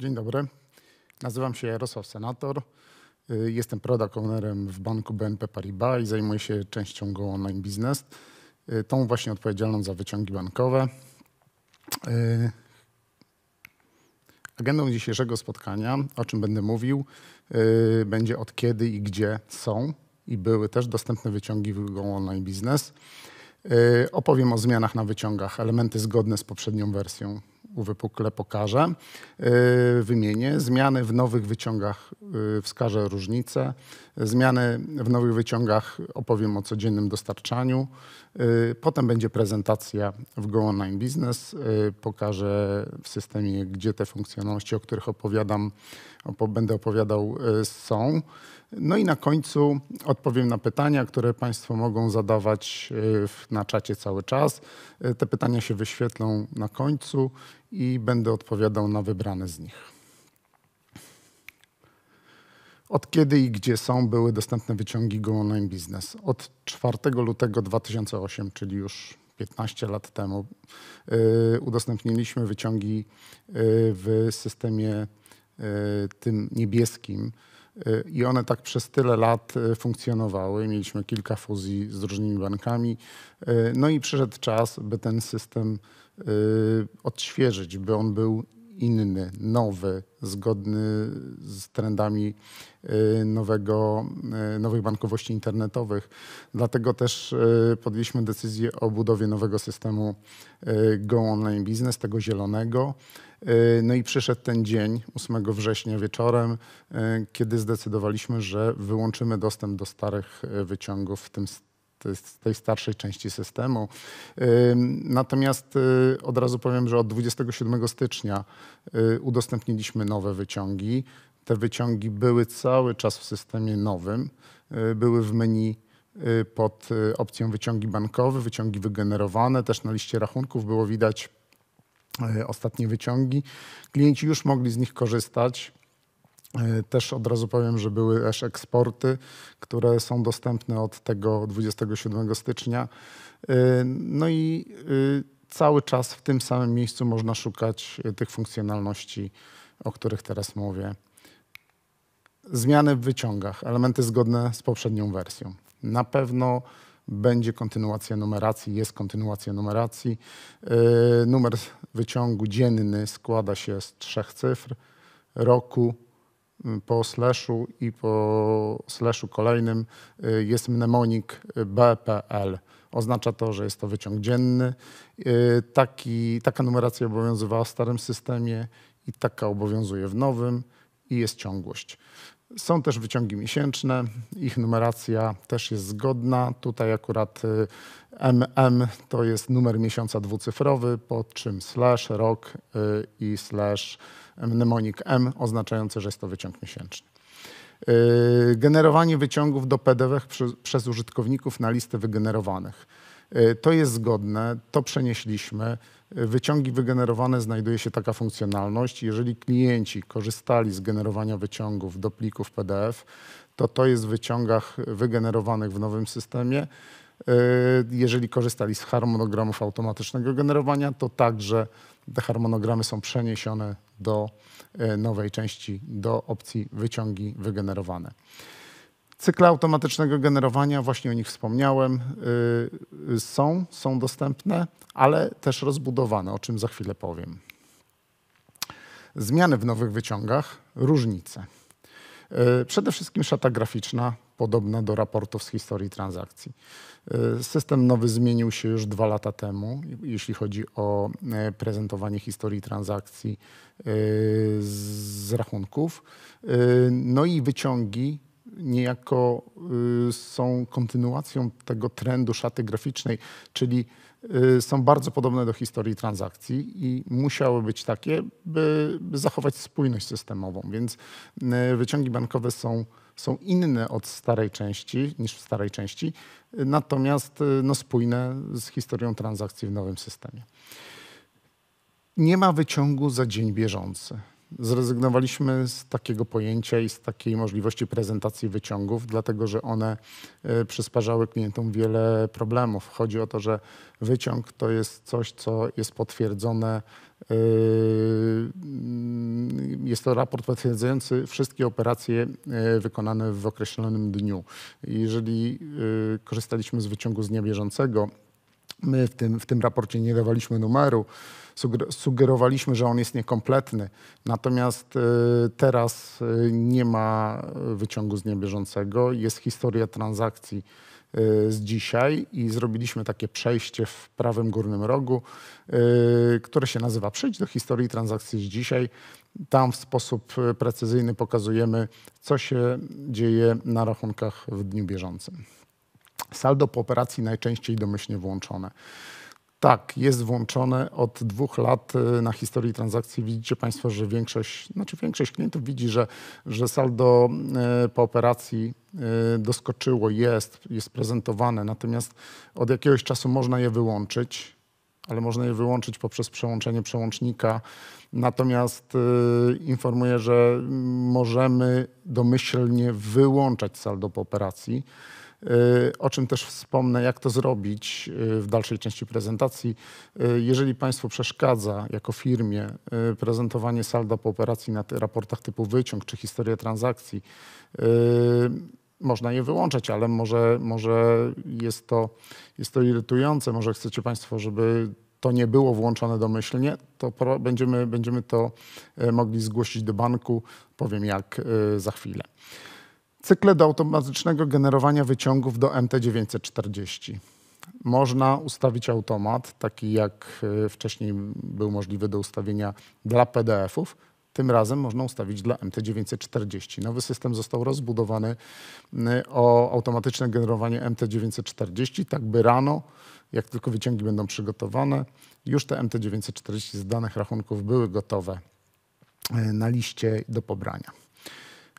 Dzień dobry. Nazywam się Jarosław Senator. Y, jestem product ownerem w banku BNP Paribas i zajmuję się częścią Go Online Business, y, tą właśnie odpowiedzialną za wyciągi bankowe. Y, agendą dzisiejszego spotkania, o czym będę mówił, będzie od kiedy i gdzie są i były też dostępne wyciągi w Go Online Business. Opowiem o zmianach na wyciągach, elementy zgodne z poprzednią wersją uwypukle pokażę, y, wymienię. Zmiany w nowych wyciągach y, wskażę różnice. Zmiany w nowych wyciągach opowiem o codziennym dostarczaniu. Y, potem będzie prezentacja w Go Online Business. Pokażę w systemie, gdzie te funkcjonalności, o których opowiadam, będę opowiadał, e, są. No i na końcu odpowiem na pytania, które Państwo mogą zadawać e, na czacie cały czas. E, te pytania się wyświetlą na końcu i będę odpowiadał na wybrane z nich. Od kiedy i gdzie są były dostępne wyciągi Go Online Business? Od 4 lutego 2008, czyli już 15 lat temu, udostępniliśmy wyciągi w systemie E, tym niebieskim. E, I one tak przez tyle lat e, funkcjonowały. Mieliśmy kilka fuzji z różnymi bankami. No i przyszedł czas, by ten system odświeżyć, by on był inny, nowy, zgodny z trendami nowego, nowych bankowości internetowych. Dlatego też podjęliśmy decyzję o budowie nowego systemu Go Online Business, tego zielonego. E, no i przyszedł ten dzień, 8 września wieczorem, e, kiedy zdecydowaliśmy, że wyłączymy dostęp do starych e, wyciągów, w tym z tej starszej części systemu. Natomiast od razu powiem, że od 27 stycznia udostępniliśmy nowe wyciągi. Te wyciągi były cały czas w systemie nowym, były w menu pod opcją wyciągi bankowe, wyciągi wygenerowane, też na liście rachunków było widać E, ostatnie wyciągi. Klienci już mogli z nich korzystać. E, też od razu powiem, że były też eksporty, które są dostępne od tego 27 stycznia. E, no i cały czas w tym samym miejscu można szukać tych funkcjonalności, o których teraz mówię. Zmiany w wyciągach, elementy zgodne z poprzednią wersją. Na pewno będzie kontynuacja numeracji, jest kontynuacja numeracji. Y, numer wyciągu dzienny składa się z trzech cyfr roku, y, po slashu i po slashu kolejnym y, jest mnemonik BPL. Oznacza to, że jest to wyciąg dzienny. Taki, taka numeracja obowiązywała w starym systemie i taka obowiązuje w nowym i jest ciągłość. Są też wyciągi miesięczne, ich numeracja też jest zgodna. Tutaj akurat MM to jest numer miesiąca dwucyfrowy, pod czym slash rok y, i slash mnemonik M oznaczający, że jest to wyciąg miesięczny. Y, generowanie wyciągów do PDW przez użytkowników na listę wygenerowanych. To jest zgodne, to przenieśliśmy wyciągi wygenerowane znajduje się taka funkcjonalność. Jeżeli klienci korzystali z generowania wyciągów do plików PDF, to to jest w wyciągach wygenerowanych w nowym systemie. Y, jeżeli korzystali z harmonogramów automatycznego generowania, to także te harmonogramy są przeniesione do y, nowej części, do opcji wyciągi wygenerowane. Cykle automatycznego generowania, właśnie o nich wspomniałem, y, są, są dostępne, ale też rozbudowane, o czym za chwilę powiem. Zmiany w nowych wyciągach, różnice. Y, przede wszystkim szata graficzna, podobna do raportów z historii transakcji. Y, system nowy zmienił się już dwa lata temu, jeśli chodzi o prezentowanie historii transakcji z rachunków. No i wyciągi niejako y, są kontynuacją tego trendu szaty graficznej, czyli y, są bardzo podobne do historii transakcji i musiały być takie, by, by zachować spójność systemową. Więc y, wyciągi bankowe są są inne od starej części niż w starej części, natomiast no, spójne z historią transakcji w nowym systemie. Nie ma wyciągu za dzień bieżący. Zrezygnowaliśmy z takiego pojęcia i z takiej możliwości prezentacji wyciągów, dlatego że one e, przysparzały klientom wiele problemów. Chodzi o to, że wyciąg to jest coś, co jest potwierdzone. E, mm, jest to raport potwierdzający wszystkie operacje e, wykonane w określonym dniu. Jeżeli korzystaliśmy z wyciągu z dnia bieżącego, my w tym, w tym raporcie nie dawaliśmy numeru, sugerowaliśmy, że on jest niekompletny. Natomiast y, teraz y, nie ma y, wyciągu z niebieżącego. Jest historia transakcji z dzisiaj i zrobiliśmy takie przejście w prawym górnym rogu, które się nazywa Przejdź do historii transakcji z dzisiaj. Tam w sposób precyzyjny pokazujemy, co się dzieje na rachunkach w dniu bieżącym. Saldo po operacji najczęściej domyślnie włączone. Tak, jest włączone od dwóch lat y, na historii transakcji. Widzicie Państwo, że większość, znaczy większość klientów widzi, że, że saldo y, po operacji y, doskoczyło, jest, jest prezentowane, natomiast od jakiegoś czasu można je wyłączyć, ale można je wyłączyć poprzez przełączenie przełącznika. Natomiast informuję, że możemy domyślnie wyłączać saldo po operacji. Y, o czym też wspomnę, jak to zrobić y, w dalszej części prezentacji. Y, jeżeli Państwu przeszkadza jako firmie prezentowanie salda po operacji na raportach typu wyciąg czy historię transakcji, można je wyłączać, ale może, może jest, to, jest to irytujące, może chcecie Państwo, żeby to nie było włączone domyślnie, to będziemy, będziemy to mogli zgłosić do banku, powiem jak za chwilę cykle do automatycznego generowania wyciągów do MT940. Można ustawić automat, taki jak e, wcześniej był możliwy do ustawienia dla PDF-ów. Tym razem można ustawić dla MT940. Nowy system został rozbudowany o automatyczne generowanie MT940, tak by rano, jak tylko wyciągi będą przygotowane, już te MT940 z danych rachunków były gotowe e, na liście do pobrania.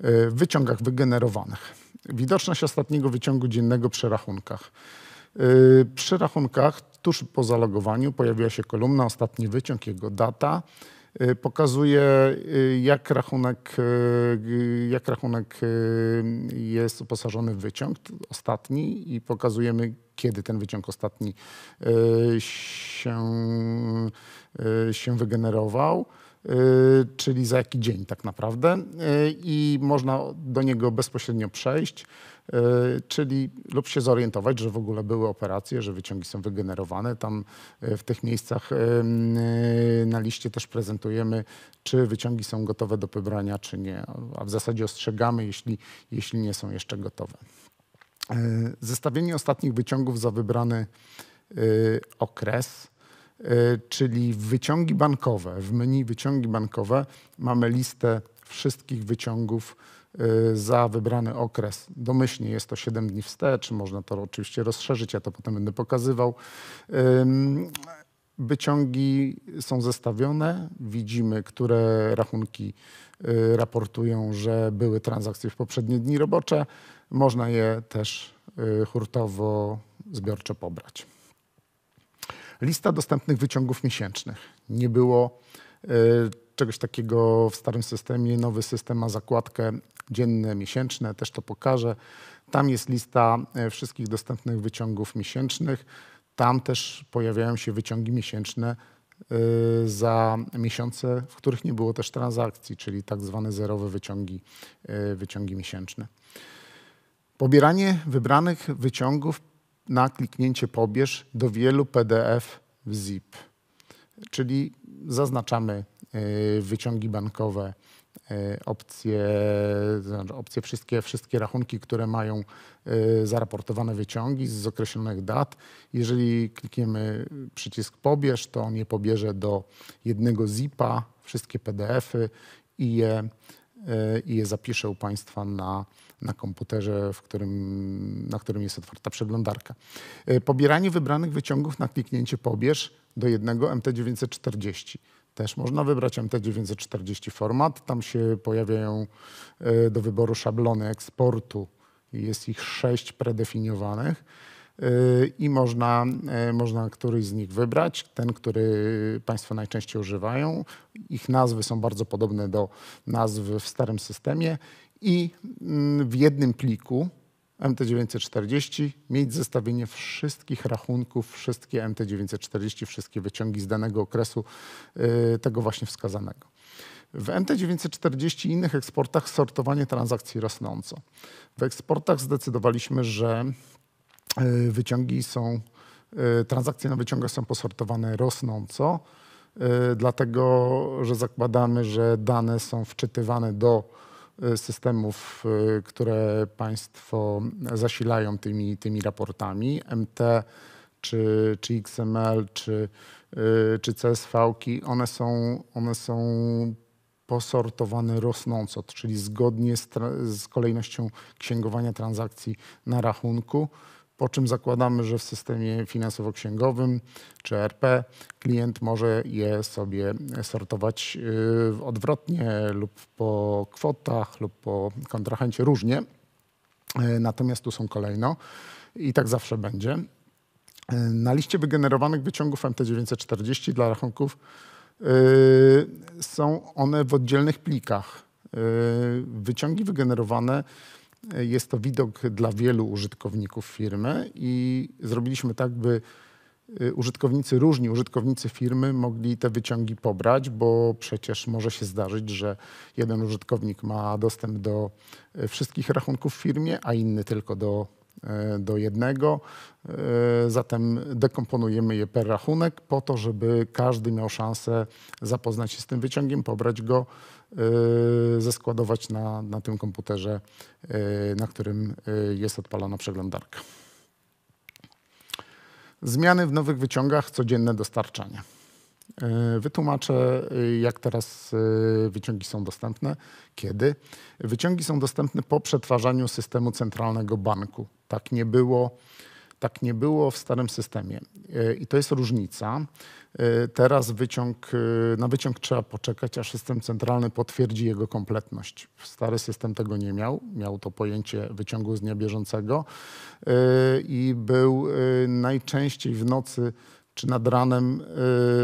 Y, wyciągach wygenerowanych. Widoczność ostatniego wyciągu dziennego przy rachunkach. Y, przy rachunkach tuż po zalogowaniu pojawiła się kolumna, ostatni wyciąg, jego data. Y, pokazuje, jak rachunek, jak rachunek jest uposażony w wyciąg ostatni i pokazujemy, kiedy ten wyciąg ostatni się, się wygenerował. Y, czyli za jaki dzień tak naprawdę y, i można do niego bezpośrednio przejść, y, czyli lub się zorientować, że w ogóle były operacje, że wyciągi są wygenerowane. Tam w tych miejscach na liście też prezentujemy, czy wyciągi są gotowe do pobrania, czy nie, a w zasadzie ostrzegamy, jeśli, jeśli nie są jeszcze gotowe. Zestawienie ostatnich wyciągów za wybrany okres E, czyli wyciągi bankowe. W menu wyciągi bankowe mamy listę wszystkich wyciągów e, za wybrany okres. Domyślnie jest to 7 dni wstecz, można to oczywiście rozszerzyć, ja to potem będę pokazywał. Wyciągi są zestawione, widzimy, które rachunki e, raportują, że były transakcje w poprzednie dni robocze. Można je też hurtowo, zbiorczo pobrać. Lista dostępnych wyciągów miesięcznych. Nie było e, czegoś takiego w starym systemie. Nowy system ma zakładkę dzienne, miesięczne, też to pokażę. Tam jest lista e, wszystkich dostępnych wyciągów miesięcznych. Tam też pojawiają się wyciągi miesięczne e, za miesiące, w których nie było też transakcji, czyli tak zwane zerowe wyciągi, wyciągi miesięczne. Pobieranie wybranych wyciągów na kliknięcie pobierz do wielu PDF w ZIP. Czyli zaznaczamy y, wyciągi bankowe, y, opcje, znaczy opcje wszystkie, wszystkie rachunki, które mają y, zaraportowane wyciągi z określonych dat. Jeżeli klikniemy przycisk pobierz, to on je pobierze do jednego zipa, wszystkie PDFy i je, i je zapisze u Państwa na na komputerze, w którym, na którym jest otwarta przeglądarka. E, pobieranie wybranych wyciągów na kliknięcie pobierz do jednego MT940. Też można wybrać MT940 format. Tam się pojawiają e, do wyboru szablony eksportu. Jest ich sześć predefiniowanych e, i można, można któryś z nich wybrać, ten, który Państwo najczęściej używają. Ich nazwy są bardzo podobne do nazw w starym systemie i mm, w jednym pliku MT940 mieć zestawienie wszystkich rachunków, wszystkie MT940, wszystkie wyciągi z danego okresu y, tego właśnie wskazanego. W MT940 i innych eksportach sortowanie transakcji rosnąco. W eksportach zdecydowaliśmy, że y, wyciągi są, y, transakcje na wyciągach są posortowane rosnąco, dlatego że zakładamy, że dane są wczytywane do E, systemów, e, które państwo zasilają tymi, tymi raportami, MT czy, czy XML, czy, e, czy CSV, one są, one są posortowane rosnąco, czyli zgodnie z, z kolejnością księgowania transakcji na rachunku po czym zakładamy, że w systemie finansowo-księgowym czy RP klient może je sobie sortować y, odwrotnie lub po kwotach lub po kontrahencie różnie. Y, natomiast tu są kolejno i tak zawsze będzie. Y, na liście wygenerowanych wyciągów MT940 dla rachunków są one w oddzielnych plikach. wyciągi wygenerowane jest to widok dla wielu użytkowników firmy i zrobiliśmy tak, by y, użytkownicy, różni użytkownicy firmy mogli te wyciągi pobrać, bo przecież może się zdarzyć, że jeden użytkownik ma dostęp do y, wszystkich rachunków w firmie, a inny tylko do, y, do jednego. Zatem dekomponujemy je per rachunek po to, żeby każdy miał szansę zapoznać się z tym wyciągiem, pobrać go Y, zeskładować na, na tym komputerze, y, na którym y, jest odpalona przeglądarka. Zmiany w nowych wyciągach, codzienne dostarczanie. Wytłumaczę, jak teraz wyciągi są dostępne, kiedy. Wyciągi są dostępne po przetwarzaniu systemu centralnego banku. Tak nie było tak nie było w starym systemie e, i to jest różnica. E, teraz wyciąg, e, na wyciąg trzeba poczekać, aż system centralny potwierdzi jego kompletność. Stary system tego nie miał. Miał to pojęcie wyciągu z dnia bieżącego i był najczęściej w nocy czy nad ranem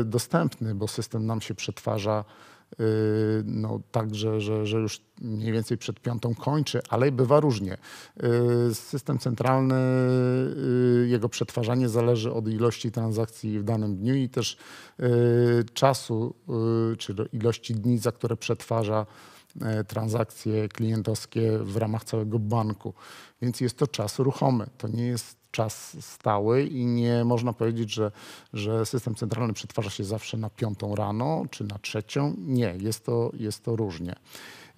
dostępny, bo system nam się przetwarza Yy, no, tak, że, że, że już mniej więcej przed piątą kończy, ale bywa różnie. Yy, system centralny, yy, jego przetwarzanie zależy od ilości transakcji w danym dniu i też czasu, czy ilości dni, za które przetwarza e, transakcje klientowskie w ramach całego banku. Więc jest to czas ruchomy. To nie jest czas stały i nie można powiedzieć, że, że system centralny przetwarza się zawsze na piątą rano czy na trzecią. Nie, jest to, jest to różnie.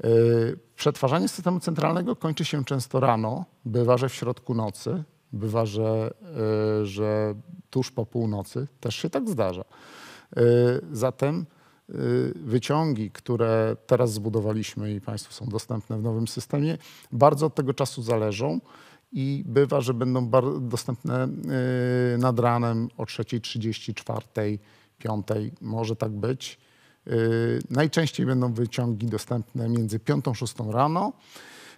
Y, przetwarzanie systemu centralnego kończy się często rano, bywa, że w środku nocy, bywa, że, y, że tuż po północy też się tak zdarza. Y, zatem wyciągi, które teraz zbudowaliśmy i Państwu są dostępne w nowym systemie, bardzo od tego czasu zależą i bywa, że będą dostępne y, nad ranem o 3.30, 4, 5, może tak być. Y, najczęściej będą wyciągi dostępne między 5 a 6 rano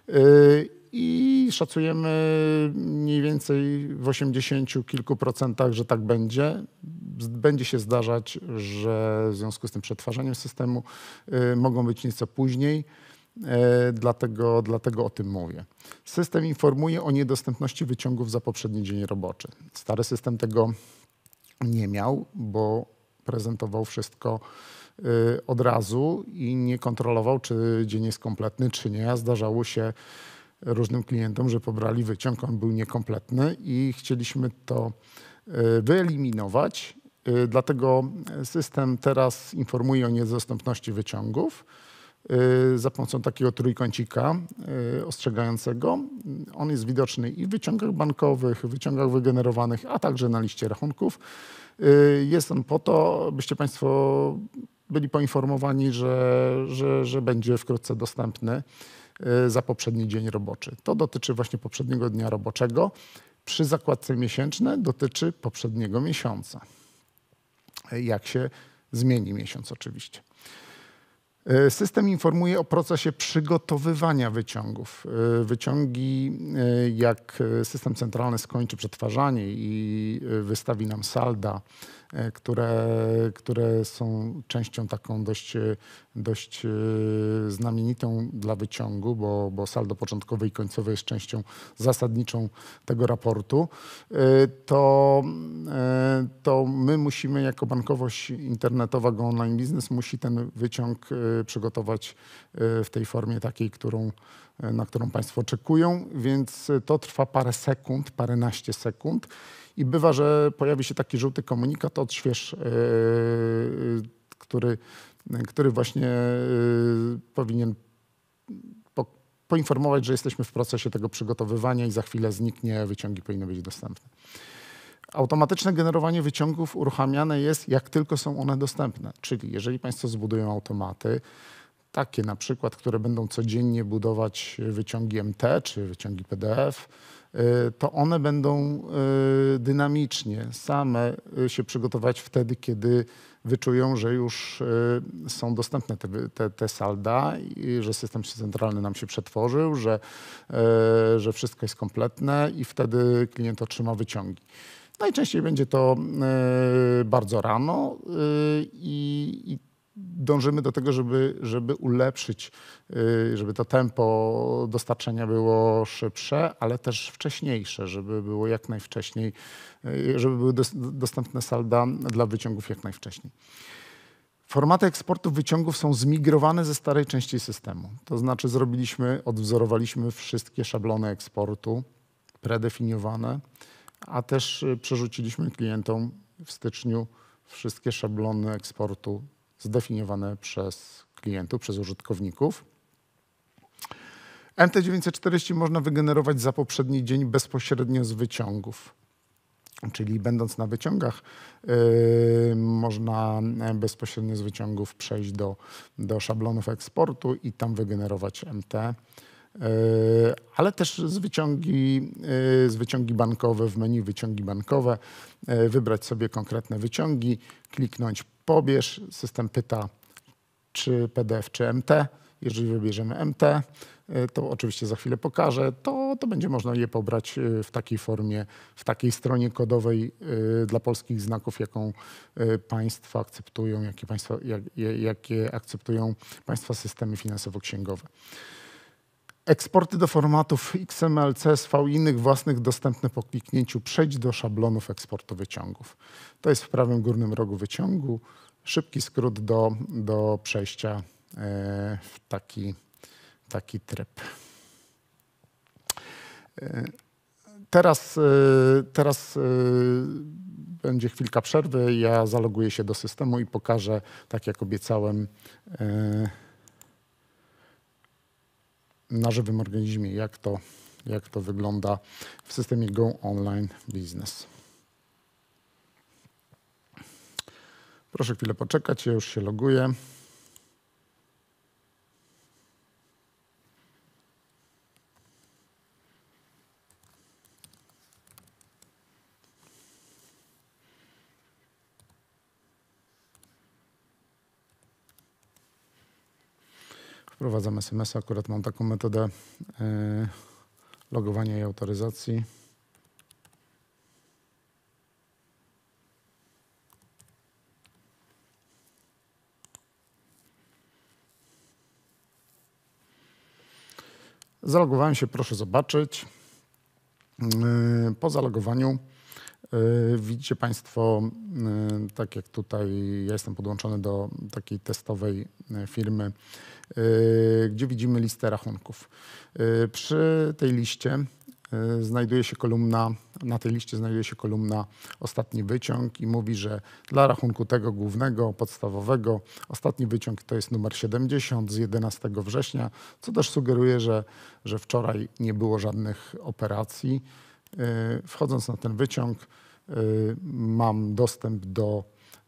y, i szacujemy mniej więcej w 80 kilku procentach, że tak będzie. Będzie się zdarzać, że w związku z tym przetwarzaniem systemu mogą być nieco później. E, dlatego, dlatego o tym mówię. System informuje o niedostępności wyciągów za poprzedni dzień roboczy. Stary system tego nie miał, bo prezentował wszystko y, od razu i nie kontrolował, czy dzień jest kompletny, czy nie. Zdarzało się różnym klientom, że pobrali wyciąg, on był niekompletny i chcieliśmy to y, wyeliminować. Y, dlatego system teraz informuje o niedostępności wyciągów Y, za pomocą takiego trójkącika y, ostrzegającego. On jest widoczny i w wyciągach bankowych, wyciągach wygenerowanych, a także na liście rachunków. Y, jest on po to, byście Państwo byli poinformowani, że, że, że będzie wkrótce dostępny za poprzedni dzień roboczy. To dotyczy właśnie poprzedniego dnia roboczego. Przy zakładce miesięczne dotyczy poprzedniego miesiąca. Jak się zmieni miesiąc oczywiście. E, system informuje o procesie przygotowywania wyciągów. E, wyciągi, e, jak system centralny skończy przetwarzanie i wystawi nam salda E, które, które są częścią taką dość, e, dość e, znamienitą dla wyciągu, bo, bo saldo początkowe i końcowe jest częścią zasadniczą tego raportu, to, to my musimy jako bankowość internetowa Go Online Biznes musi ten wyciąg przygotować w tej formie takiej, którą na którą Państwo oczekują, więc to trwa parę sekund, paręnaście sekund i bywa, że pojawi się taki żółty komunikat, odśwież, e, e, który, który właśnie e, powinien po, poinformować, że jesteśmy w procesie tego przygotowywania i za chwilę zniknie, wyciągi powinny być dostępne. Automatyczne generowanie wyciągów uruchamiane jest, jak tylko są one dostępne. Czyli jeżeli Państwo zbudują automaty, takie na przykład, które będą codziennie budować wyciągi MT czy wyciągi PDF, Y, to one będą y, dynamicznie same y, się przygotować wtedy, kiedy wyczują, że już są dostępne te, te, te salda, i że system centralny nam się przetworzył, że, że wszystko jest kompletne i wtedy klient otrzyma wyciągi. Najczęściej będzie to bardzo rano i, i dążymy do tego, żeby, żeby ulepszyć, y, żeby to tempo dostarczenia było szybsze, ale też wcześniejsze, żeby było jak najwcześniej, y, żeby były dostępne salda dla wyciągów jak najwcześniej. Formaty eksportu wyciągów są zmigrowane ze starej części systemu. To znaczy zrobiliśmy, odwzorowaliśmy wszystkie szablony eksportu predefiniowane, a też y, przerzuciliśmy klientom w styczniu wszystkie szablony eksportu zdefiniowane przez klientów, przez użytkowników. MT940 można wygenerować za poprzedni dzień bezpośrednio z wyciągów. Czyli będąc na wyciągach, yy, można e, bezpośrednio z wyciągów przejść do, do szablonów eksportu i tam wygenerować MT. Yy, ale też z wyciągi, yy, z wyciągi bankowe, w menu wyciągi bankowe, yy, wybrać sobie konkretne wyciągi, kliknąć pobierz, system pyta, czy PDF, czy MT. Jeżeli wybierzemy MT, e, to oczywiście za chwilę pokażę, to, to będzie można je pobrać e, w takiej formie, w takiej stronie kodowej e, dla polskich znaków, jaką państwa akceptują, jakie, państwa, jak, jakie akceptują państwa systemy finansowo-księgowe. Eksporty do formatów XML, CSV i innych własnych dostępne po kliknięciu Przejdź do szablonów eksportu wyciągów. To jest w prawym górnym rogu wyciągu. Szybki skrót do, do przejścia e, w taki, taki tryb. E, teraz, e, teraz będzie chwilka przerwy. Ja zaloguję się do systemu i pokażę, tak jak obiecałem, na żywym organizmie, jak to, jak to wygląda w systemie Go Online Business. Proszę chwilę poczekać, ja już się loguję. Wprowadzam SMS-a. Akurat mam taką metodę e, logowania i autoryzacji. Zalogowałem się, proszę zobaczyć. E, po zalogowaniu Y, widzicie Państwo, y, tak jak tutaj, ja jestem podłączony do takiej testowej y, firmy, gdzie widzimy listę rachunków. Przy tej liście znajduje się kolumna, na tej liście znajduje się kolumna ostatni wyciąg i mówi, że dla rachunku tego głównego, podstawowego, ostatni wyciąg to jest numer 70 z 11 września, co też sugeruje, że, że wczoraj nie było żadnych operacji. E, wchodząc na ten wyciąg, e, mam dostęp do,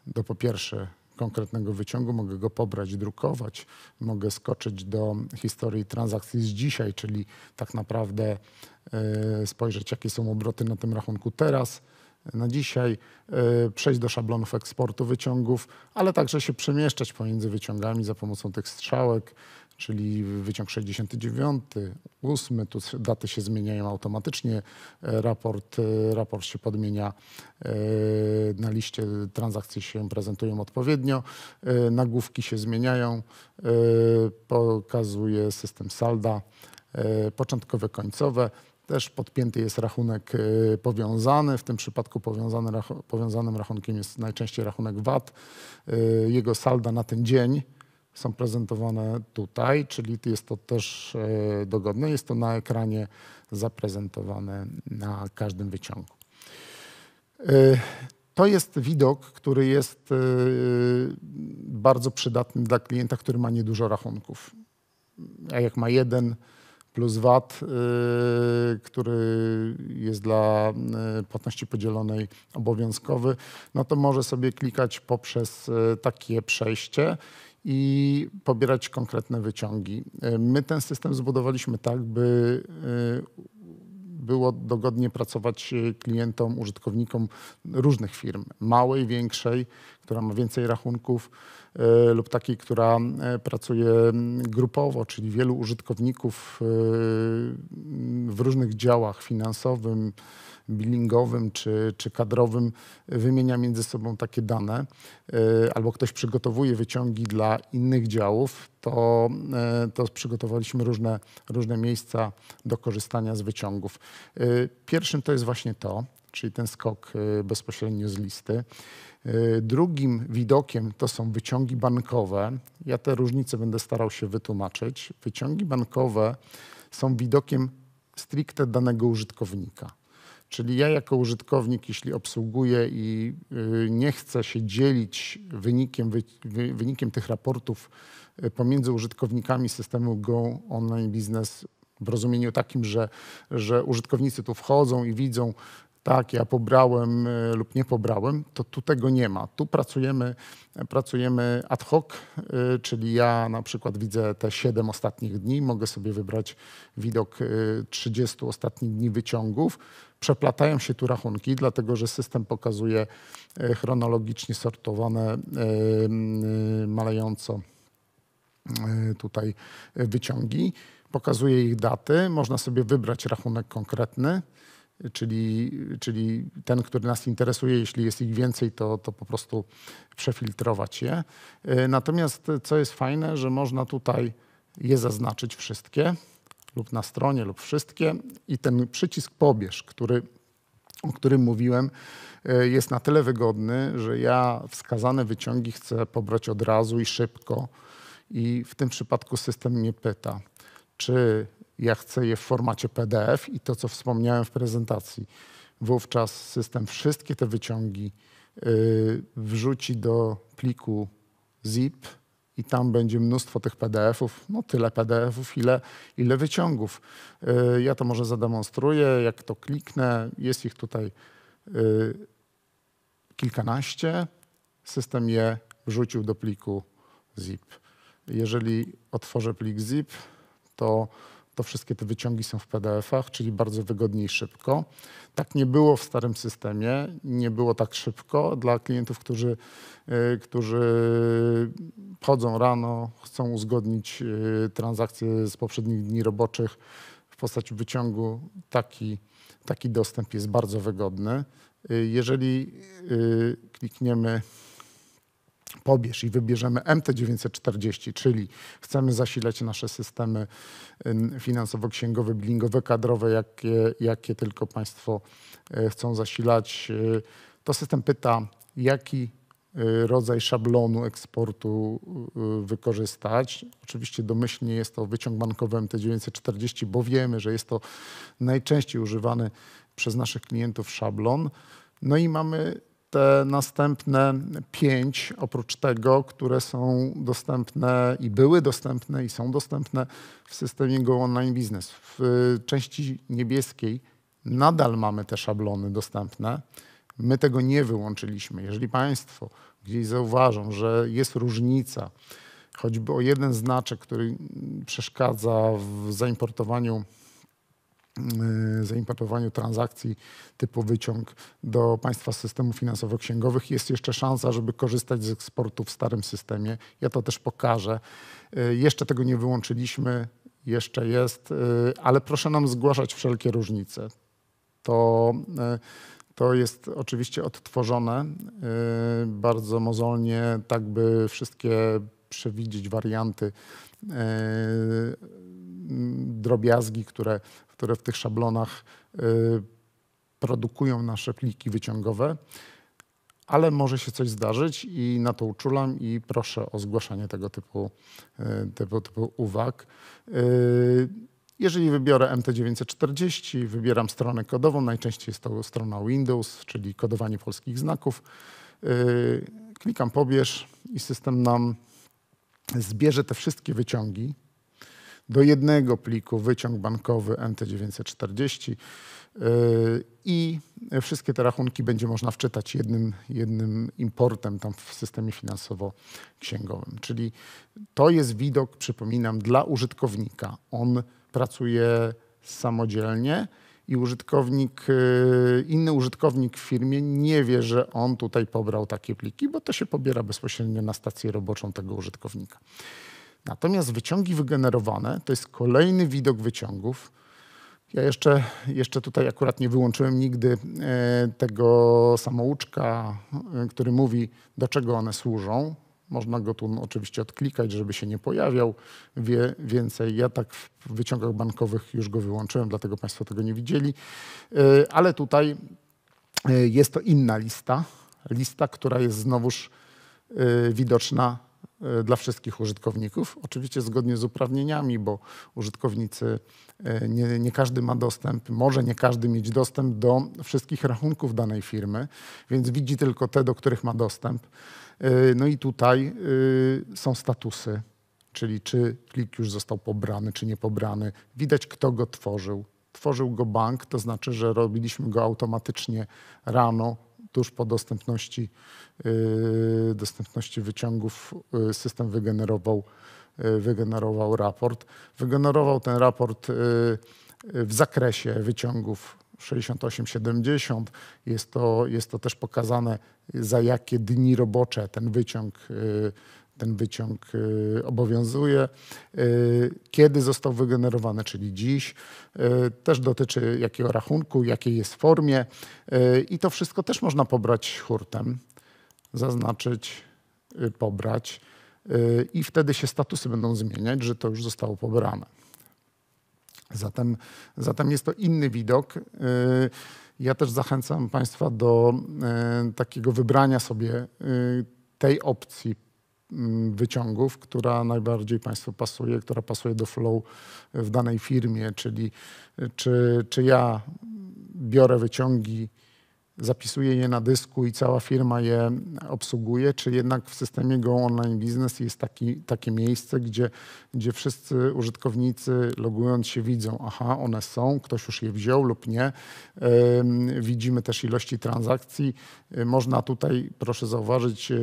do po pierwsze konkretnego wyciągu, mogę go pobrać, drukować, mogę skoczyć do historii transakcji z dzisiaj, czyli tak naprawdę e, spojrzeć, jakie są obroty na tym rachunku teraz, na dzisiaj, przejść do szablonów eksportu wyciągów, ale także się przemieszczać pomiędzy wyciągami za pomocą tych strzałek, czyli wyciąg 69, 8, tu daty się zmieniają automatycznie, e, raport, e, raport się podmienia, e, na liście transakcji się prezentują odpowiednio, nagłówki się zmieniają, pokazuje system salda, początkowe, końcowe. Też podpięty jest rachunek powiązany. W tym przypadku powiązany, powiązanym rachunkiem jest najczęściej rachunek VAT. Jego salda na ten dzień są prezentowane tutaj, czyli jest to też e, dogodne. Jest to na ekranie zaprezentowane na każdym wyciągu. E, to jest widok, który jest e, bardzo przydatny dla klienta, który ma niedużo rachunków. A jak ma jeden plus VAT, który jest dla płatności podzielonej obowiązkowy, no to może sobie klikać poprzez takie przejście i pobierać konkretne wyciągi. E, my ten system zbudowaliśmy tak, by e, było dogodnie pracować e, klientom, użytkownikom różnych firm, małej, większej, która ma więcej rachunków E, lub takiej, która e, pracuje grupowo, czyli wielu użytkowników e, w różnych działach finansowym, billingowym czy, czy kadrowym wymienia między sobą takie dane, albo ktoś przygotowuje wyciągi dla innych działów, to, to przygotowaliśmy różne, różne miejsca do korzystania z wyciągów. Pierwszym to jest właśnie to, czyli ten skok bezpośrednio z listy. Y, drugim widokiem to są wyciągi bankowe. Ja te różnice będę starał się wytłumaczyć. Wyciągi bankowe są widokiem stricte danego użytkownika. Czyli ja jako użytkownik, jeśli obsługuję i y, nie chcę się dzielić wynikiem, wynikiem tych raportów y, pomiędzy użytkownikami systemu Go Online Business w rozumieniu takim, że, że użytkownicy tu wchodzą i widzą tak, ja pobrałem e, lub nie pobrałem, to tu tego nie ma. Tu pracujemy, pracujemy ad hoc, e, czyli ja na przykład widzę te 7 ostatnich dni, mogę sobie wybrać widok 30 e, ostatnich dni wyciągów. Przeplatają się tu rachunki, dlatego że system pokazuje chronologicznie sortowane malejąco tutaj wyciągi, pokazuje ich daty, można sobie wybrać rachunek konkretny czyli, czyli ten, który nas interesuje, jeśli jest ich więcej, to, to po prostu przefiltrować je. E, natomiast e, co jest fajne, że można tutaj je zaznaczyć wszystkie lub na stronie, lub wszystkie i ten przycisk pobierz, który, o którym mówiłem, e, jest na tyle wygodny, że ja wskazane wyciągi chcę pobrać od razu i szybko i w tym przypadku system mnie pyta, czy ja chcę je w formacie PDF i to, co wspomniałem w prezentacji. Wówczas system wszystkie te wyciągi y, wrzuci do pliku zip i tam będzie mnóstwo tych PDF-ów, no tyle PDF-ów, ile, ile wyciągów. Y, ja to może zademonstruję, jak to kliknę, jest ich tutaj y, kilkanaście. System je wrzucił do pliku zip. Jeżeli otworzę plik zip, to to wszystkie te wyciągi są w PDF-ach, czyli bardzo wygodnie i szybko. Tak nie było w starym systemie, nie było tak szybko dla klientów, którzy, y, którzy chodzą rano, chcą uzgodnić y, transakcje z poprzednich dni roboczych w postaci wyciągu. Taki, taki dostęp jest bardzo wygodny. Y, jeżeli klikniemy pobierz i wybierzemy MT940, czyli chcemy zasilać nasze systemy finansowo-księgowe, billingowe, kadrowe, jakie, jakie tylko Państwo e, chcą zasilać, e, to system pyta, jaki e, rodzaj szablonu eksportu wykorzystać. Oczywiście domyślnie jest to wyciąg bankowy MT940, bo wiemy, że jest to najczęściej używany przez naszych klientów szablon. No i mamy te następne pięć, oprócz tego, które są dostępne i były dostępne i są dostępne w systemie Go Online Business. W części niebieskiej nadal mamy te szablony dostępne. My tego nie wyłączyliśmy. Jeżeli Państwo gdzieś zauważą, że jest różnica, choćby o jeden znaczek, który przeszkadza w zaimportowaniu Y, zaimplementowaniu transakcji typu wyciąg do państwa systemu finansowo-księgowych jest jeszcze szansa, żeby korzystać z eksportu w starym systemie. Ja to też pokażę. Y, jeszcze tego nie wyłączyliśmy, jeszcze jest, y, ale proszę nam zgłaszać wszelkie różnice. To, to jest oczywiście odtworzone bardzo mozolnie, tak by wszystkie przewidzieć warianty drobiazgi, które które w tych szablonach y, produkują nasze pliki wyciągowe, ale może się coś zdarzyć i na to uczulam i proszę o zgłaszanie tego typu, y, tego typu uwag. Y, jeżeli wybiorę MT940, wybieram stronę kodową, najczęściej jest to strona Windows, czyli kodowanie polskich znaków. Klikam pobierz i system nam zbierze te wszystkie wyciągi, do jednego pliku wyciąg bankowy NT940 yy, i wszystkie te rachunki będzie można wczytać jednym, jednym importem tam w systemie finansowo-księgowym. Czyli to jest widok, przypominam, dla użytkownika. On pracuje samodzielnie i użytkownik, yy, inny użytkownik w firmie nie wie, że on tutaj pobrał takie pliki, bo to się pobiera bezpośrednio na stację roboczą tego użytkownika. Natomiast wyciągi wygenerowane to jest kolejny widok wyciągów. Ja jeszcze, jeszcze tutaj akurat nie wyłączyłem nigdy e, tego samouczka, e, który mówi, do czego one służą. Można go tu oczywiście odklikać, żeby się nie pojawiał Wie więcej. Ja tak w wyciągach bankowych już go wyłączyłem, dlatego Państwo tego nie widzieli. E, ale tutaj jest to inna lista. Lista, która jest znowuż widoczna E, dla wszystkich użytkowników, oczywiście zgodnie z uprawnieniami, bo użytkownicy, e, nie, nie, każdy ma dostęp, może nie każdy mieć dostęp do wszystkich rachunków danej firmy, więc widzi tylko te, do których ma dostęp. E, no i tutaj są statusy, czyli czy plik już został pobrany, czy nie pobrany. Widać, kto go tworzył. Tworzył go bank, to znaczy, że robiliśmy go automatycznie rano, tuż po dostępności, yy, dostępności wyciągów yy, system wygenerował, yy, wygenerował raport. Wygenerował ten raport w zakresie wyciągów 68-70. Jest to, jest to też pokazane, za jakie dni robocze ten wyciąg ten wyciąg y, obowiązuje. Y, kiedy został wygenerowany, czyli dziś, y, też dotyczy jakiego rachunku, jakiej jest formie i to wszystko też można pobrać hurtem, zaznaczyć, pobrać i wtedy się statusy będą zmieniać, że to już zostało pobrane. Zatem, zatem jest to inny widok. Ja też zachęcam Państwa do takiego wybrania sobie tej opcji Mm, wyciągów, która najbardziej Państwu pasuje, która pasuje do flow w danej firmie, czyli y, czy, czy ja biorę wyciągi zapisuje je na dysku i cała firma je obsługuje, czy jednak w systemie Go Online Business jest taki, takie miejsce, gdzie, gdzie wszyscy użytkownicy logując się widzą, aha, one są, ktoś już je wziął lub nie. Yy, widzimy też ilości transakcji. Yy, można tutaj, proszę zauważyć, yy,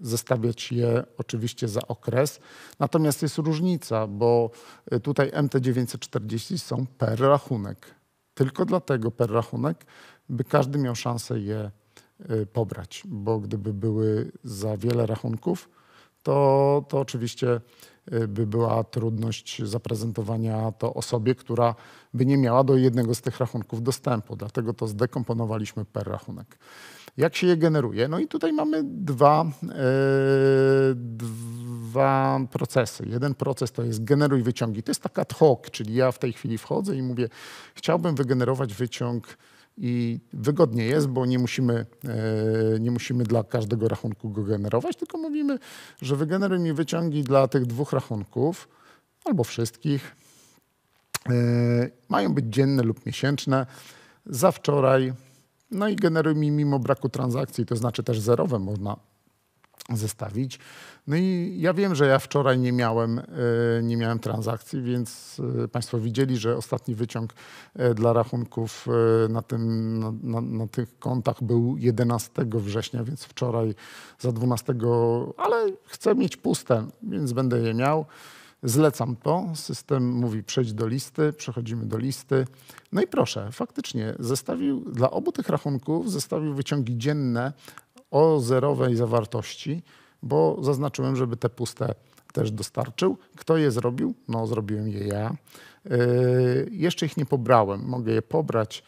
zestawiać je oczywiście za okres. Natomiast jest różnica, bo y, tutaj MT940 są per rachunek. Tylko dlatego per rachunek, by każdy miał szansę je y, pobrać, bo gdyby były za wiele rachunków, to, to oczywiście y, by była trudność zaprezentowania to osobie, która by nie miała do jednego z tych rachunków dostępu. Dlatego to zdekomponowaliśmy per rachunek. Jak się je generuje? No i tutaj mamy dwa, yy, dwa procesy. Jeden proces to jest generuj wyciągi. To jest taka ad hoc, czyli ja w tej chwili wchodzę i mówię, chciałbym wygenerować wyciąg i wygodnie jest, bo nie musimy, e, nie musimy dla każdego rachunku go generować, tylko mówimy, że wygeneruj mi wyciągi dla tych dwóch rachunków albo wszystkich. E, mają być dzienne lub miesięczne. Za wczoraj, no i generuj mi mimo braku transakcji, to znaczy też zerowe można zestawić. No i ja wiem, że ja wczoraj nie miałem, e, nie miałem transakcji, więc e, Państwo widzieli, że ostatni wyciąg e, dla rachunków na, tym, na, na, na tych kontach był 11 września, więc wczoraj za 12, ale chcę mieć puste, więc będę je miał. Zlecam to. System mówi przejdź do listy, przechodzimy do listy. No i proszę, faktycznie zestawił dla obu tych rachunków zestawił wyciągi dzienne o zerowej zawartości, bo zaznaczyłem, żeby te puste też dostarczył. Kto je zrobił? No, zrobiłem je ja. Yy, jeszcze ich nie pobrałem, mogę je pobrać.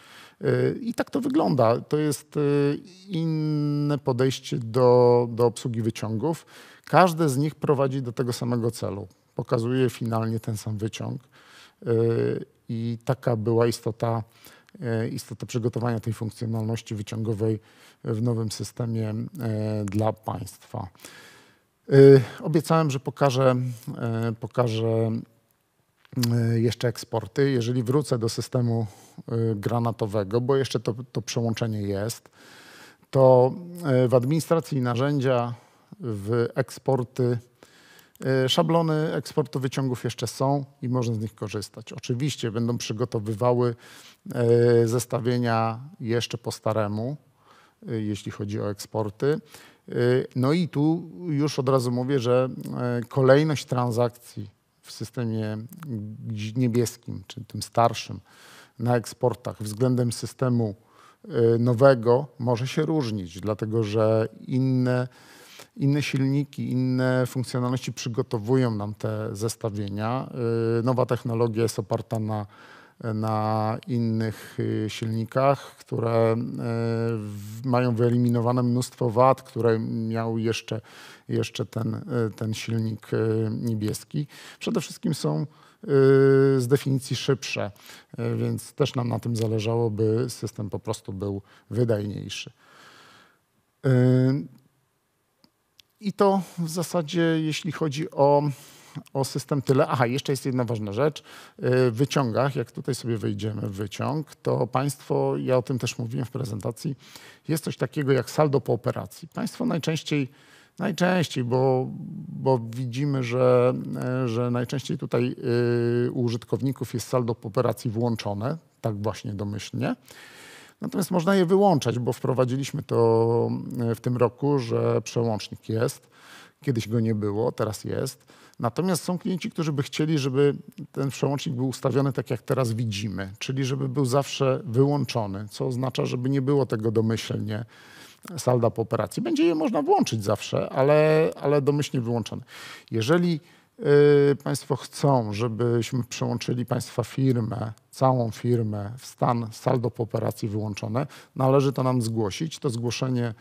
Y, I tak to wygląda. To jest y, inne podejście do, do obsługi wyciągów. Każde z nich prowadzi do tego samego celu. Pokazuje finalnie ten sam wyciąg. Y, I taka była istota E, istotę przygotowania tej funkcjonalności wyciągowej w nowym systemie e, dla Państwa. E, obiecałem, że pokażę, pokażę jeszcze eksporty. Jeżeli wrócę do systemu granatowego, bo jeszcze to, to przełączenie jest, to w administracji narzędzia, w eksporty, E, szablony eksportu wyciągów jeszcze są i można z nich korzystać. Oczywiście będą przygotowywały e, zestawienia jeszcze po staremu, e, jeśli chodzi o eksporty. No i tu już od razu mówię, że kolejność transakcji w systemie niebieskim, czy tym starszym na eksportach względem systemu nowego może się różnić, dlatego że inne inne silniki, inne funkcjonalności przygotowują nam te zestawienia. Y, nowa technologia jest oparta na, na innych y, silnikach, które y, mają wyeliminowane mnóstwo wad, które miał jeszcze, jeszcze ten, ten silnik niebieski. Przede wszystkim są z definicji szybsze, więc też nam na tym zależało, by system po prostu był wydajniejszy. I to w zasadzie, jeśli chodzi o, o system tyle. Aha, jeszcze jest jedna ważna rzecz. Y, w wyciągach, jak tutaj sobie wejdziemy w wyciąg, to państwo, ja o tym też mówiłem w prezentacji, jest coś takiego jak saldo po operacji. Państwo najczęściej Najczęściej, bo, bo widzimy, że, e, że najczęściej tutaj y, u użytkowników jest saldo po operacji włączone, tak właśnie domyślnie. Natomiast można je wyłączać, bo wprowadziliśmy to e, w tym roku, że przełącznik jest. Kiedyś go nie było, teraz jest. Natomiast są klienci, którzy by chcieli, żeby ten przełącznik był ustawiony tak, jak teraz widzimy, czyli żeby był zawsze wyłączony, co oznacza, żeby nie było tego domyślnie salda po operacji. Będzie je można włączyć zawsze, ale, ale domyślnie wyłączone. Jeżeli Y, państwo chcą, żebyśmy przełączyli Państwa firmę, całą firmę w stan saldo po operacji wyłączone. Należy to nam zgłosić. To zgłoszenie,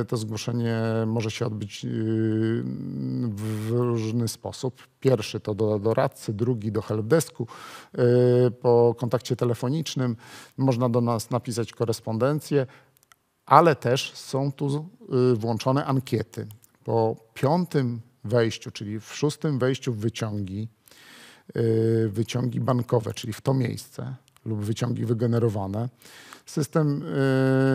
y, to zgłoszenie może się odbyć y, w różny sposób. Pierwszy to do doradcy, drugi do helpdesku. Po kontakcie telefonicznym można do nas napisać korespondencję, ale też są tu włączone ankiety. Po piątym wejściu, czyli w szóstym wejściu wyciągi, y, wyciągi bankowe, czyli w to miejsce lub wyciągi wygenerowane. System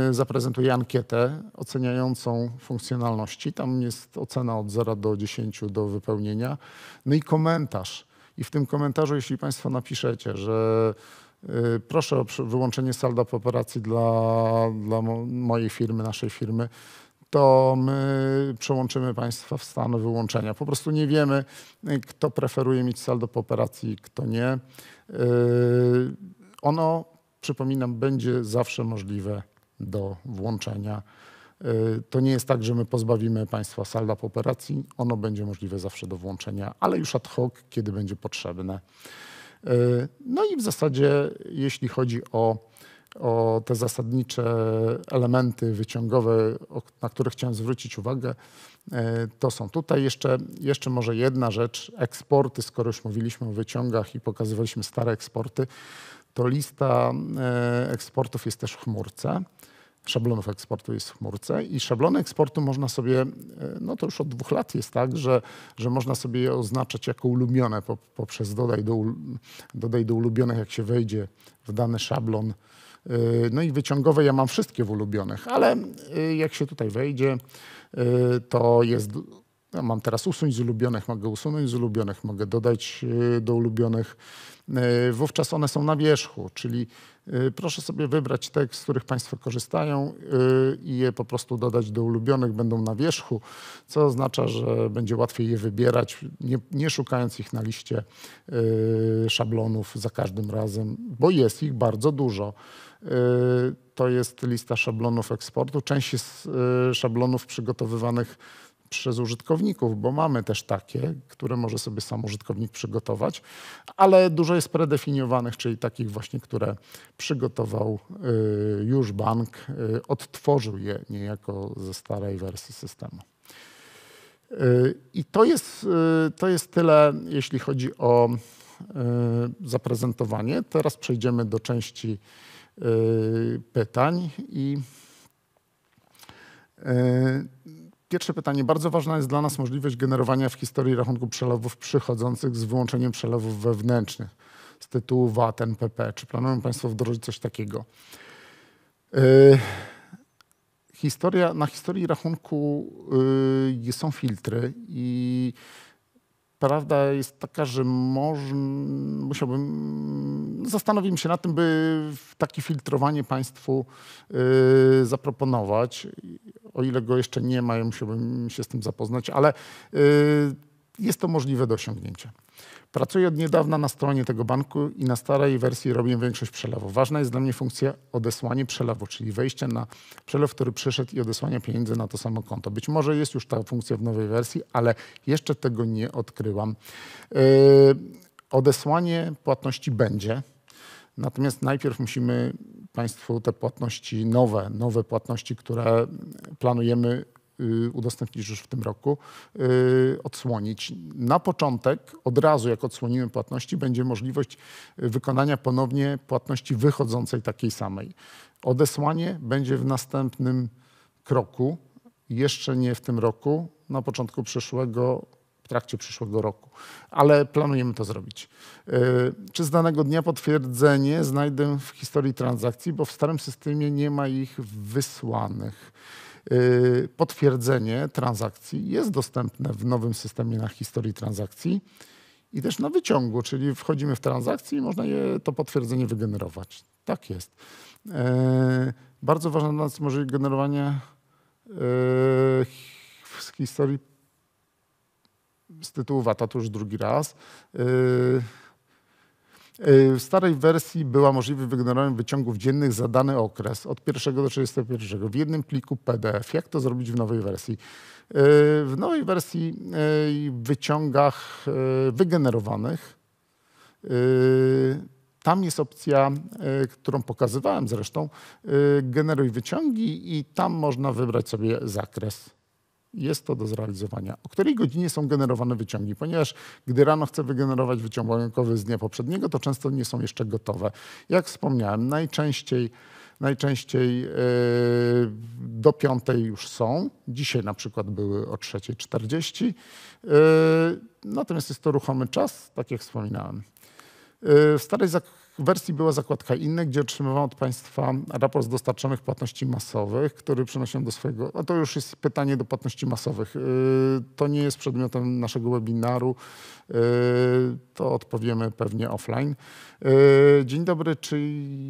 y, zaprezentuje ankietę oceniającą funkcjonalności. Tam jest ocena od 0 do 10 do wypełnienia. No i komentarz. I w tym komentarzu, jeśli Państwo napiszecie, że y, proszę o wyłączenie salda po operacji dla, dla mojej firmy, naszej firmy, to my przełączymy państwa w stan wyłączenia. Po prostu nie wiemy, kto preferuje mieć saldo po operacji, kto nie. Y, ono, przypominam, będzie zawsze możliwe do włączenia. Y, to nie jest tak, że my pozbawimy państwa salda po operacji. Ono będzie możliwe zawsze do włączenia, ale już ad hoc, kiedy będzie potrzebne. Y, no i w zasadzie, jeśli chodzi o o te zasadnicze elementy wyciągowe, na które chciałem zwrócić uwagę, e, to są tutaj. Jeszcze, jeszcze może jedna rzecz, eksporty, skoro już mówiliśmy o wyciągach i pokazywaliśmy stare eksporty, to lista e, eksportów jest też w chmurce. Szablonów eksportu jest w chmurce i szablony eksportu można sobie, e, no to już od dwóch lat jest tak, że, że można sobie je oznaczać jako ulubione poprzez dodaj do, dodaj do ulubionych, jak się wejdzie w dany szablon Y, no i wyciągowe ja mam wszystkie w ulubionych, ale y, jak się tutaj wejdzie, y, to jest ja mam teraz usunąć z ulubionych, mogę usunąć z ulubionych, mogę dodać do ulubionych. Wówczas one są na wierzchu, czyli proszę sobie wybrać te, z których Państwo korzystają i je po prostu dodać do ulubionych, będą na wierzchu, co oznacza, że będzie łatwiej je wybierać, nie, nie szukając ich na liście szablonów za każdym razem, bo jest ich bardzo dużo. Y, to jest lista szablonów eksportu. Część jest y, szablonów przygotowywanych przez użytkowników, bo mamy też takie, które może sobie sam użytkownik przygotować, ale dużo jest predefiniowanych, czyli takich właśnie, które przygotował y, już bank, odtworzył je niejako ze starej wersji systemu. I to jest, to jest tyle, jeśli chodzi o zaprezentowanie. Teraz przejdziemy do części Y, pytań. I y, Pierwsze pytanie. Bardzo ważna jest dla nas możliwość generowania w historii rachunku przelewów przychodzących z wyłączeniem przelewów wewnętrznych z tytułu VAT, NPP. Czy planują Państwo wdrożyć coś takiego? Y, historia, na historii rachunku są filtry i Prawda jest taka, że można, musiałbym, zastanowić się nad tym, by takie filtrowanie państwu y, zaproponować. O ile go jeszcze nie ma, ja musiałbym się z tym zapoznać, ale y, jest to możliwe do osiągnięcia. Pracuję od niedawna na stronie tego banku i na starej wersji robię większość przelewów. Ważna jest dla mnie funkcja odesłanie przelewu, czyli wejście na przelew, który przyszedł i odesłanie pieniędzy na to samo konto. Być może jest już ta funkcja w nowej wersji, ale jeszcze tego nie odkryłam. Yy, odesłanie płatności będzie, natomiast najpierw musimy Państwu te płatności nowe, nowe płatności, które planujemy Y, udostępnić już w tym roku, y, odsłonić. Na początek, od razu jak odsłonimy płatności, będzie możliwość wykonania ponownie płatności wychodzącej takiej samej. Odesłanie będzie w następnym kroku, jeszcze nie w tym roku, na początku przyszłego w trakcie przyszłego roku, ale planujemy to zrobić. Y, czy z danego dnia potwierdzenie znajdę w historii transakcji, bo w starym systemie nie ma ich wysłanych. Y, potwierdzenie transakcji jest dostępne w nowym systemie na historii transakcji i też na wyciągu, czyli wchodzimy w transakcję i można je, to potwierdzenie wygenerować. Tak jest. Y, bardzo ważna dla nas może generowanie y, z historii z tytułu VAT, to już drugi raz. Y, w starej wersji była możliwość wygenerowania wyciągów dziennych za dany okres, od 1 do 31, w jednym pliku PDF. Jak to zrobić w nowej wersji? Y, w nowej wersji y, w wyciągach wygenerowanych tam jest opcja, którą pokazywałem zresztą, generuj wyciągi i tam można wybrać sobie zakres jest to do zrealizowania. O której godzinie są generowane wyciągi? Ponieważ gdy rano chcę wygenerować wyciąg bankowy z dnia poprzedniego, to często nie są jeszcze gotowe. Jak wspomniałem, najczęściej najczęściej yy, do piątej już są. Dzisiaj na przykład były o 3.40. Yy, e, natomiast jest to ruchomy czas, tak jak wspominałem. Yy, w starej zak wersji była zakładka inne, gdzie otrzymywałem od państwa raport z dostarczonych płatności masowych, który przynosiłem do swojego... A to już jest pytanie do płatności masowych. Y, to nie jest przedmiotem naszego webinaru. Y, to odpowiemy pewnie offline. Y, dzień dobry. Czy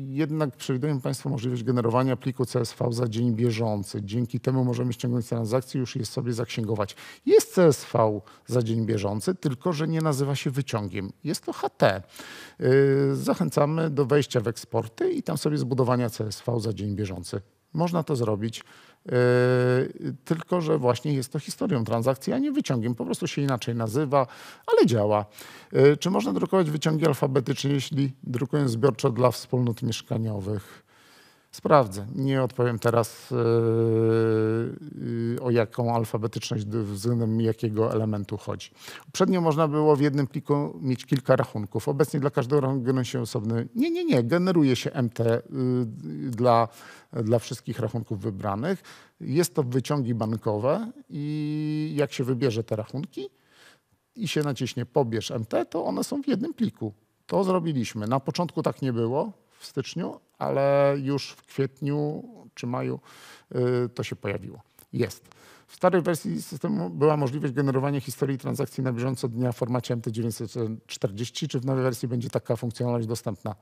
jednak przewidują państwo możliwość generowania pliku CSV za dzień bieżący? Dzięki temu możemy ściągnąć transakcje i już je sobie zaksięgować. Jest CSV za dzień bieżący, tylko że nie nazywa się wyciągiem. Jest to HT. Zachęcam zachęcamy do wejścia w eksporty i tam sobie zbudowania CSV za dzień bieżący. Można to zrobić, yy, tylko że właśnie jest to historią transakcji, a nie wyciągiem. Po prostu się inaczej nazywa, ale działa. Yy, czy można drukować wyciągi alfabetycznie, jeśli drukując zbiorczo dla wspólnot mieszkaniowych? Sprawdzę. Nie odpowiem teraz yy, yy o jaką alfabetyczność względem jakiego elementu chodzi. Przednio można było w jednym pliku mieć kilka rachunków. Obecnie dla każdego rachunku generuje się osobny. Nie, nie, nie. Generuje się MT yy, dla, dla wszystkich rachunków wybranych. Jest to wyciągi bankowe i jak się wybierze te rachunki i się naciśnie pobierz MT, to one są w jednym pliku. To zrobiliśmy. Na początku tak nie było w styczniu, ale już w kwietniu czy maju y, to się pojawiło. Jest. W starej wersji systemu była możliwość generowania historii transakcji na bieżąco dnia w formacie MT940. Czy w nowej wersji będzie taka funkcjonalność dostępna?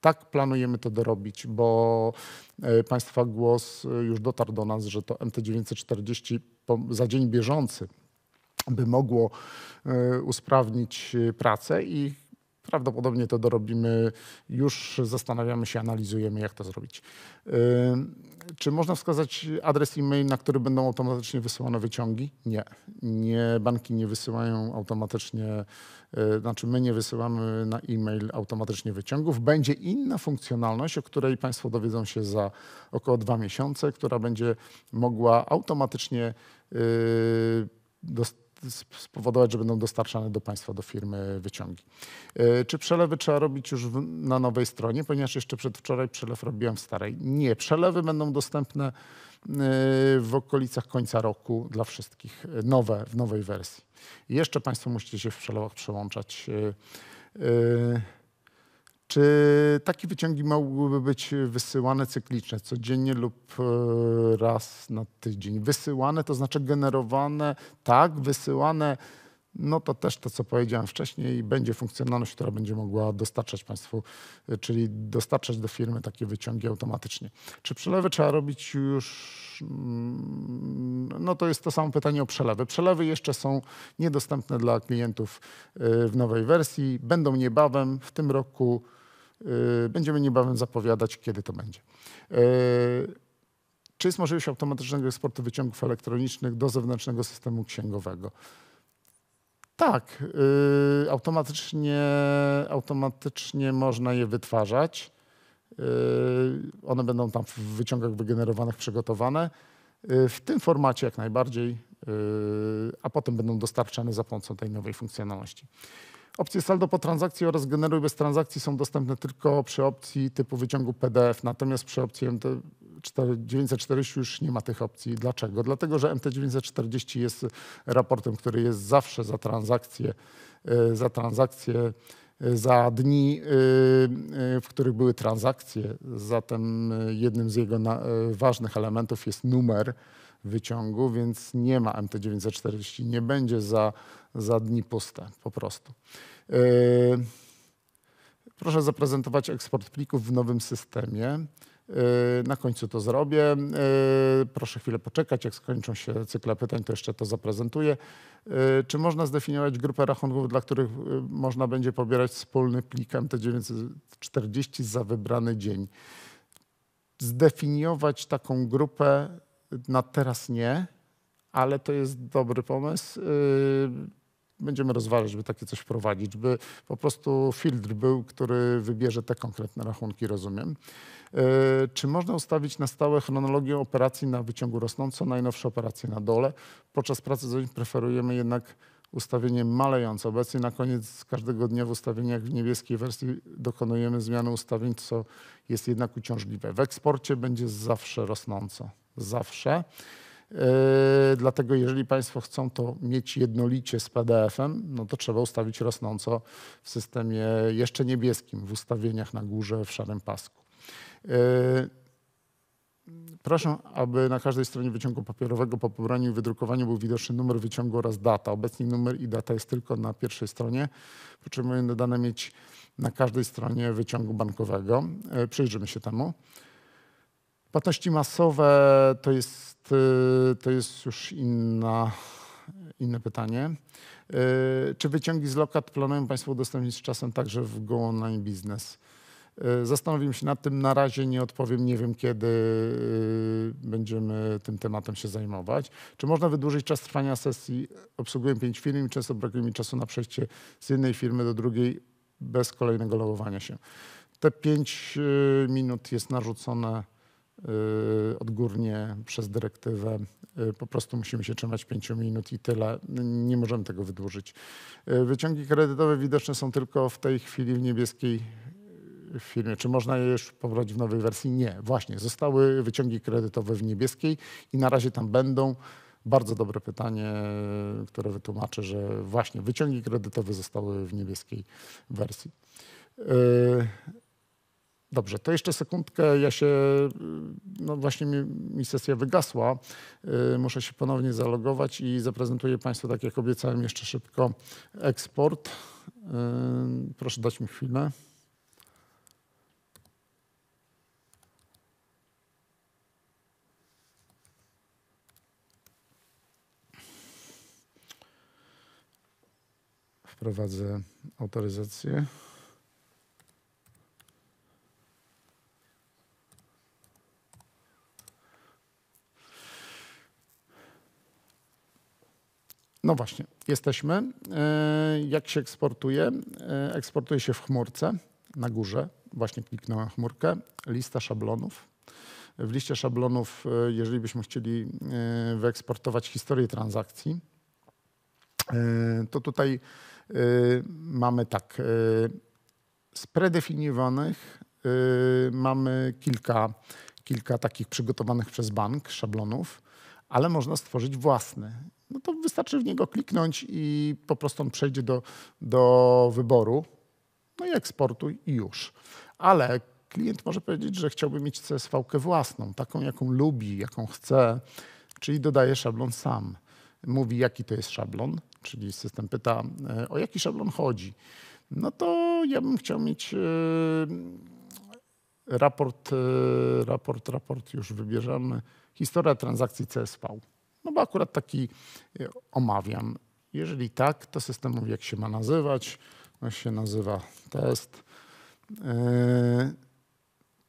Tak planujemy to dorobić, bo y, Państwa głos y, już dotarł do nas, że to MT940 za dzień bieżący by mogło usprawnić pracę i Prawdopodobnie to dorobimy, już zastanawiamy się, analizujemy, jak to zrobić. Czy można wskazać adres e-mail, na który będą automatycznie wysyłane wyciągi? Nie. nie banki nie wysyłają automatycznie, y, znaczy my nie wysyłamy na e-mail automatycznie wyciągów. Będzie inna funkcjonalność, o której Państwo dowiedzą się za około dwa miesiące, która będzie mogła automatycznie y, dostarczyć spowodować, że będą dostarczane do państwa, do firmy wyciągi. E, czy przelewy trzeba robić już w, na nowej stronie, ponieważ jeszcze przedwczoraj przelew robiłem w starej? Nie, przelewy będą dostępne e, w okolicach końca roku dla wszystkich, e, nowe, w nowej wersji. Jeszcze państwo musicie się w przelewach przełączać. Yy, czy takie wyciągi mogłyby być wysyłane cyklicznie, codziennie lub e, raz na tydzień? Wysyłane, to znaczy generowane, tak, wysyłane, no to też to, co powiedziałem wcześniej, będzie funkcjonalność, która będzie mogła dostarczać Państwu, e, czyli dostarczać do firmy takie wyciągi automatycznie. Czy przelewy trzeba robić już? Mm, no to jest to samo pytanie o przelewy. Przelewy jeszcze są niedostępne dla klientów e, w nowej wersji. Będą niebawem w tym roku. Y, będziemy niebawem zapowiadać, kiedy to będzie. Y, czy jest możliwość automatycznego eksportu wyciągów elektronicznych do zewnętrznego systemu księgowego? Tak, y, automatycznie, automatycznie można je wytwarzać. One będą tam w wyciągach wygenerowanych, przygotowane. W tym formacie jak najbardziej, a potem będą dostarczane za pomocą tej nowej funkcjonalności. Opcje saldo po transakcji oraz generuj bez transakcji są dostępne tylko przy opcji typu wyciągu PDF, natomiast przy opcji MT940 już nie ma tych opcji. Dlaczego? Dlatego, że MT940 jest raportem, który jest zawsze za transakcje, y, za transakcje y, za dni, y, w których były transakcje. Zatem jednym z jego ważnych elementów jest numer wyciągu, więc nie ma MT940, nie będzie za, za dni puste po prostu. Yy, proszę zaprezentować eksport plików w nowym systemie. Yy, na końcu to zrobię. Yy, proszę chwilę poczekać, jak skończą się cykle pytań, to jeszcze to zaprezentuję. Yy, czy można zdefiniować grupę rachunków, dla których yy, można będzie pobierać wspólny plik MT940 za wybrany dzień? Zdefiniować taką grupę na teraz nie, ale to jest dobry pomysł. Yy, będziemy rozważać, by takie coś wprowadzić, by po prostu filtr był, który wybierze te konkretne rachunki, rozumiem. Yy, czy można ustawić na stałe chronologię operacji na wyciągu rosnącą, najnowsze operacje na dole? Podczas pracy z preferujemy jednak ustawienie malejące. Obecnie na koniec każdego dnia w ustawieniach w niebieskiej wersji dokonujemy zmiany ustawień, co jest jednak uciążliwe. W eksporcie będzie zawsze rosnąco zawsze. E, dlatego jeżeli Państwo chcą to mieć jednolicie z PDF-em, no to trzeba ustawić rosnąco w systemie jeszcze niebieskim, w ustawieniach na górze w szarym pasku. E, proszę, aby na każdej stronie wyciągu papierowego po pobraniu i wydrukowaniu był widoczny numer wyciągu oraz data. Obecnie numer i data jest tylko na pierwszej stronie. Potrzebujemy dane mieć na każdej stronie wyciągu bankowego. E, przyjrzymy się temu. Płatności masowe to jest, y, to jest już inna, inne pytanie. Y, czy wyciągi z lokat planują Państwo udostępnić z czasem także w Go Online Business? Y, Zastanowimy się nad tym. Na razie nie odpowiem, nie wiem kiedy będziemy tym tematem się zajmować. Czy można wydłużyć czas trwania sesji? Obsługuję pięć firm i często brakuje mi czasu na przejście z jednej firmy do drugiej bez kolejnego logowania się. Te pięć minut jest narzucone Y, odgórnie przez dyrektywę. Y, po prostu musimy się trzymać 5 minut i tyle. Nie możemy tego wydłużyć. Y, wyciągi kredytowe widoczne są tylko w tej chwili w niebieskiej firmie. Czy można je już pobrać w nowej wersji? Nie. Właśnie, zostały wyciągi kredytowe w niebieskiej i na razie tam będą. Bardzo dobre pytanie, które wytłumaczę, że właśnie wyciągi kredytowe zostały w niebieskiej wersji. Yy. Dobrze, to jeszcze sekundkę. Ja się, y, no właśnie mi, mi sesja wygasła. Yy, muszę się ponownie zalogować i zaprezentuję Państwu, tak jak obiecałem, jeszcze szybko eksport. Yy, proszę dać mi chwilę. Wprowadzę autoryzację. No właśnie, jesteśmy. E, jak się eksportuje? E, eksportuje się w chmurce na górze. Właśnie kliknąłem chmurkę. Lista szablonów. W liście szablonów, e, jeżeli byśmy chcieli wyeksportować historię transakcji, to tutaj mamy tak. Spredefiniowanych mamy kilka, kilka takich przygotowanych przez bank szablonów, ale można stworzyć własny no to wystarczy w niego kliknąć i po prostu on przejdzie do, do wyboru. No i eksportuj i już. Ale klient może powiedzieć, że chciałby mieć csv własną, taką jaką lubi, jaką chce, czyli dodaje szablon sam. Mówi, jaki to jest szablon, czyli system pyta, e, o jaki szablon chodzi. No to ja bym chciał mieć e, raport, e, raport, raport już wybierzemy, historia transakcji CSV. No bo akurat taki e, omawiam. Jeżeli tak, to system mówi, jak się ma nazywać. On no się nazywa test. E,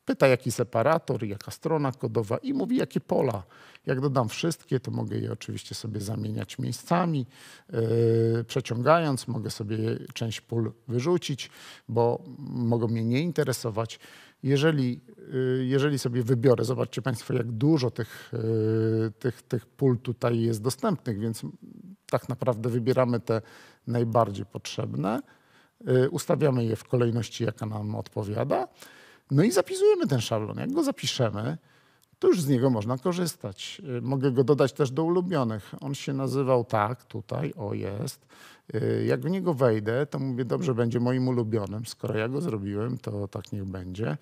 pyta, jaki separator, jaka strona kodowa i mówi, jakie pola. Jak dodam wszystkie, to mogę je oczywiście sobie zamieniać miejscami. E, przeciągając, mogę sobie część pól wyrzucić, bo mogą mnie nie interesować. Jeżeli, y, jeżeli sobie wybiorę, zobaczcie Państwo, jak dużo tych, y, tych, tych pól tutaj jest dostępnych, więc tak naprawdę wybieramy te najbardziej potrzebne, y, ustawiamy je w kolejności, jaka nam odpowiada, no i zapisujemy ten szablon. Jak go zapiszemy, to już z niego można korzystać. Y, mogę go dodać też do ulubionych. On się nazywał tak, tutaj, o jest. Y, jak w niego wejdę, to mówię, dobrze, będzie moim ulubionym. Skoro ja go zrobiłem, to tak niech będzie.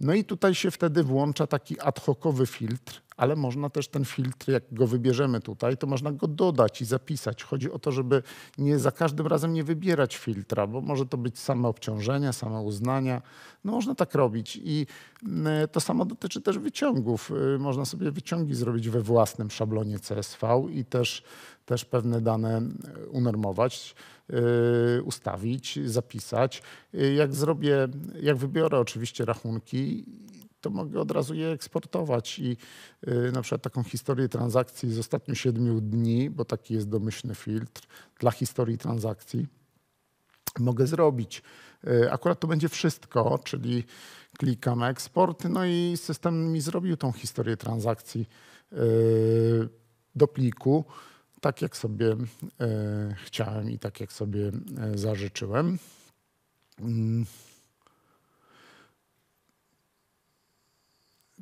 No i tutaj się wtedy włącza taki ad hocowy filtr, ale można też ten filtr, jak go wybierzemy tutaj, to można go dodać i zapisać. Chodzi o to, żeby nie za każdym razem nie wybierać filtra, bo może to być same obciążenia, same uznania. No można tak robić i mm, e, to samo dotyczy też wyciągów. Y, można sobie wyciągi zrobić we własnym szablonie CSV i też, też pewne dane y, unormować. Y, ustawić, zapisać. Y, jak zrobię, jak wybiorę oczywiście rachunki, to mogę od razu je eksportować i y, na przykład taką historię transakcji z ostatnich siedmiu dni, bo taki jest domyślny filtr dla historii transakcji, mogę zrobić. Akurat to będzie wszystko, czyli klikam eksport, no i system mi zrobił tą historię transakcji do pliku tak jak sobie e, chciałem i tak jak sobie e, zażyczyłem. Mm.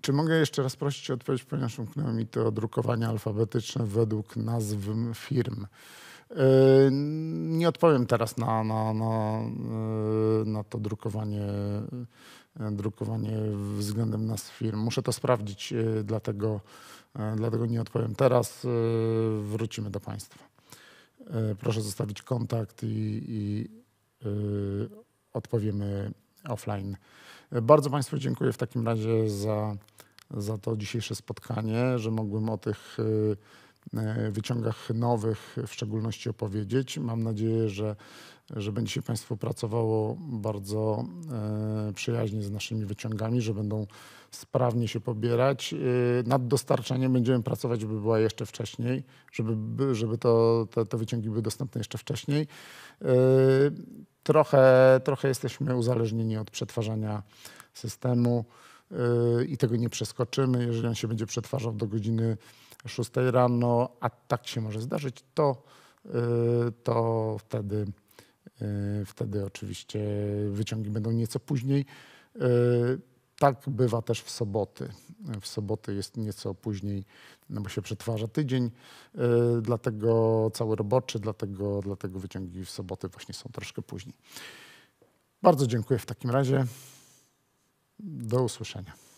Czy mogę jeszcze raz prosić o odpowiedź, ponieważ umknęły mi to drukowanie alfabetyczne według nazw firm? E, nie odpowiem teraz na, na, na, na to drukowanie, drukowanie względem nazw firm. Muszę to sprawdzić, dlatego E, dlatego nie odpowiem teraz. E, wrócimy do Państwa. E, proszę zostawić kontakt i, i odpowiemy offline. Bardzo Państwu dziękuję w takim razie za, za to dzisiejsze spotkanie, że mogłem o tych wyciągach nowych w szczególności opowiedzieć. Mam nadzieję, że że będzie się Państwu pracowało bardzo e, przyjaźnie z naszymi wyciągami, że będą sprawnie się pobierać. E, nad dostarczaniem będziemy pracować, by była jeszcze wcześniej, żeby, żeby to, te, te wyciągi były dostępne jeszcze wcześniej. E, trochę, trochę jesteśmy uzależnieni od przetwarzania systemu i tego nie przeskoczymy. Jeżeli on się będzie przetwarzał do godziny 6 rano, a tak się może zdarzyć, to, to wtedy E, wtedy oczywiście wyciągi będą nieco później. E, tak bywa też w soboty. W soboty jest nieco później, no bo się przetwarza tydzień, e, dlatego cały roboczy, dlatego, dlatego wyciągi w soboty właśnie są troszkę później. Bardzo dziękuję w takim razie. Do usłyszenia.